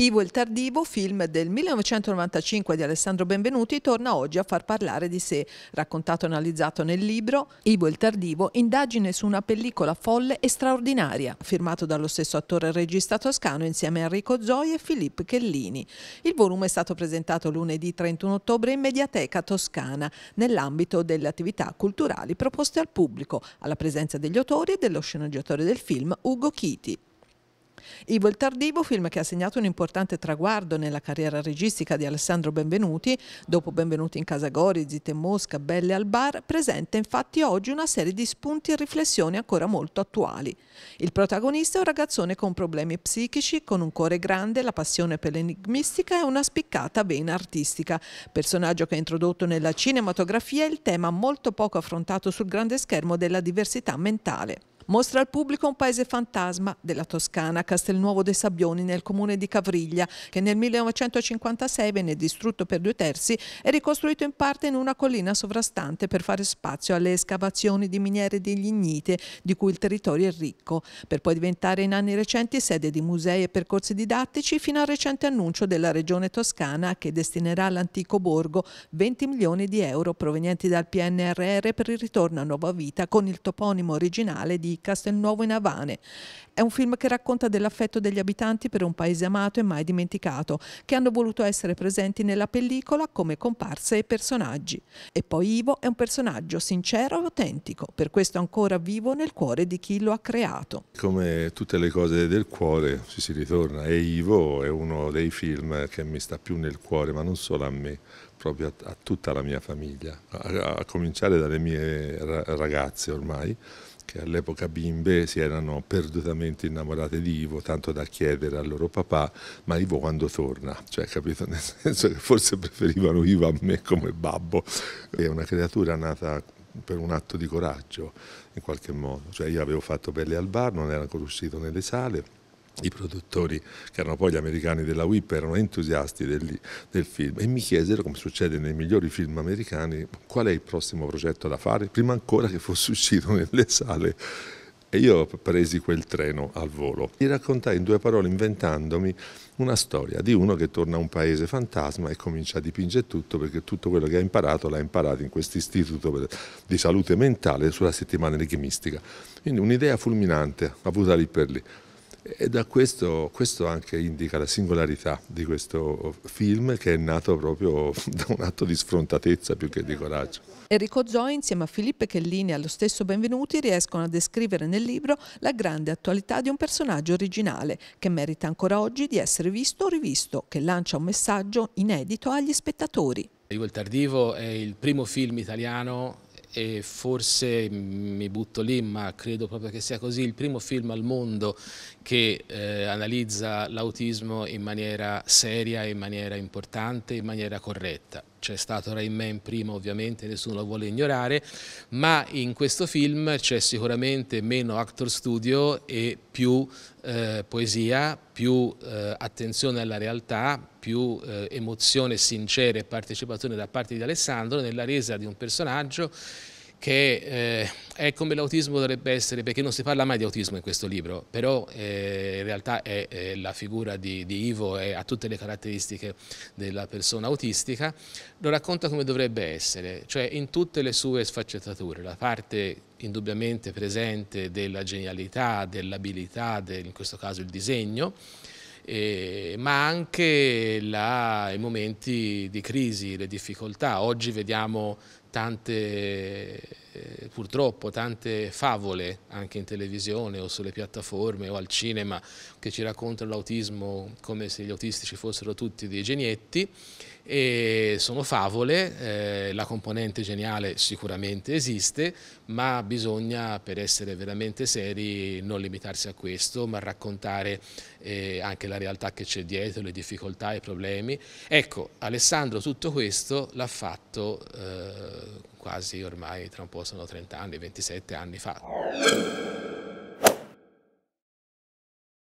Ivo il Tardivo, film del 1995 di Alessandro Benvenuti, torna oggi a far parlare di sé. Raccontato e analizzato nel libro Ivo il Tardivo, indagine su una pellicola folle e straordinaria, firmato dallo stesso attore e regista toscano insieme a Enrico Zoe e Filippo Chellini. Il volume è stato presentato lunedì 31 ottobre in Mediateca Toscana, nell'ambito delle attività culturali proposte al pubblico, alla presenza degli autori e dello sceneggiatore del film Ugo Chiti. Ivo il Tardivo, film che ha segnato un importante traguardo nella carriera registica di Alessandro Benvenuti, dopo Benvenuti in Casa Gori, Zitte Mosca, Belle al Bar, presenta infatti oggi una serie di spunti e riflessioni ancora molto attuali. Il protagonista è un ragazzone con problemi psichici, con un cuore grande, la passione per l'enigmistica e una spiccata vena artistica. Personaggio che ha introdotto nella cinematografia il tema molto poco affrontato sul grande schermo della diversità mentale mostra al pubblico un paese fantasma della Toscana, Castelnuovo dei Sabbioni nel comune di Cavriglia, che nel 1956 venne distrutto per due terzi e ricostruito in parte in una collina sovrastante per fare spazio alle escavazioni di miniere di lignite di cui il territorio è ricco, per poi diventare in anni recenti sede di musei e percorsi didattici fino al recente annuncio della regione toscana che destinerà all'antico borgo 20 milioni di euro provenienti dal PNRR per il ritorno a nuova vita con il toponimo originale di Castelnuovo in Avane. È un film che racconta dell'affetto degli abitanti per un paese amato e mai dimenticato, che hanno voluto essere presenti nella pellicola come comparse e personaggi. E poi Ivo è un personaggio sincero e autentico, per questo ancora vivo nel cuore di chi lo ha creato. Come tutte le cose del cuore ci si ritorna e Ivo è uno dei film che mi sta più nel cuore, ma non solo a me, proprio a, a tutta la mia famiglia, a, a cominciare dalle mie ragazze ormai che all'epoca bimbe si erano perdutamente innamorate di Ivo, tanto da chiedere al loro papà, ma Ivo quando torna? Cioè, capito? Nel senso che forse preferivano Ivo a me come babbo. È una creatura nata per un atto di coraggio, in qualche modo. Cioè, io avevo fatto Pelle al bar, non era ancora uscito nelle sale, i produttori, che erano poi gli americani della WIP, erano entusiasti del, del, film e mi chiesero, come succede nei migliori film americani, qual è il prossimo progetto da fare, prima ancora che fosse uscito nelle sale. E io presi quel treno al volo. Gli raccontai in due parole, inventandomi, una storia di uno che torna a un paese fantasma e comincia a dipingere tutto perché tutto quello che ha imparato l'ha imparato in questo istituto di salute mentale sulla settimana enigmistica. Quindi un'idea fulminante avuta lì per lì. E da questo, questo anche indica la singolarità di questo film che è nato proprio da un atto di sfrontatezza più che di coraggio. Enrico Zoe insieme a Filippo Chellini e allo stesso Benvenuti riescono a descrivere nel libro la grande attualità di un personaggio originale che merita ancora oggi di essere visto o rivisto, che lancia un messaggio inedito agli spettatori. Io il Tardivo è il primo film italiano e forse mi butto lì, ma credo proprio che sia così, il primo film al mondo che eh, analizza l'autismo in maniera seria, in maniera importante, in maniera corretta c'è stato Rain Man prima ovviamente, nessuno lo vuole ignorare, ma in questo film c'è sicuramente meno actor studio e più eh, poesia, più eh, attenzione alla realtà, più eh, emozione sincera e partecipazione da parte di Alessandro nella resa di un personaggio che eh, è come l'autismo dovrebbe essere, perché non si parla mai di autismo in questo libro, però eh, in realtà è, è la figura di, di, Ivo è, ha tutte le caratteristiche della persona autistica, lo racconta come dovrebbe essere, cioè in tutte le sue sfaccettature, la parte indubbiamente presente della genialità, dell'abilità, del, in questo caso il disegno, eh, ma anche la, i momenti di crisi, le difficoltà. Oggi vediamo tante purtroppo tante favole anche in televisione o sulle piattaforme o al cinema che ci raccontano l'autismo come se gli autistici fossero tutti dei genietti e sono favole, eh, la componente geniale sicuramente esiste ma bisogna per essere veramente seri non limitarsi a questo ma raccontare eh, anche la realtà che c'è dietro, le difficoltà, i problemi. Ecco Alessandro tutto questo l'ha fatto eh, quasi ormai tra un po' sono 30 anni, 27 anni fa.